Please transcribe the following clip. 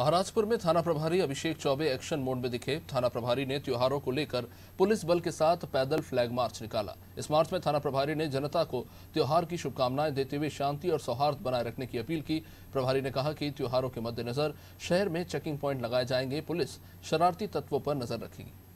महाराजपुर में थाना प्रभारी अभिषेक चौबे एक्शन मोड में दिखे थाना प्रभारी ने त्योहारों को लेकर पुलिस बल के साथ पैदल फ्लैग मार्च निकाला इस मार्च में थाना प्रभारी ने जनता को त्योहार की शुभकामनाएं देते हुए शांति और सौहार्द बनाए रखने की अपील की प्रभारी ने कहा कि त्योहारों के मद्देनजर शहर में चेकिंग प्वाइंट लगाए जाएंगे पुलिस शरारती तत्वों पर नजर रखेगी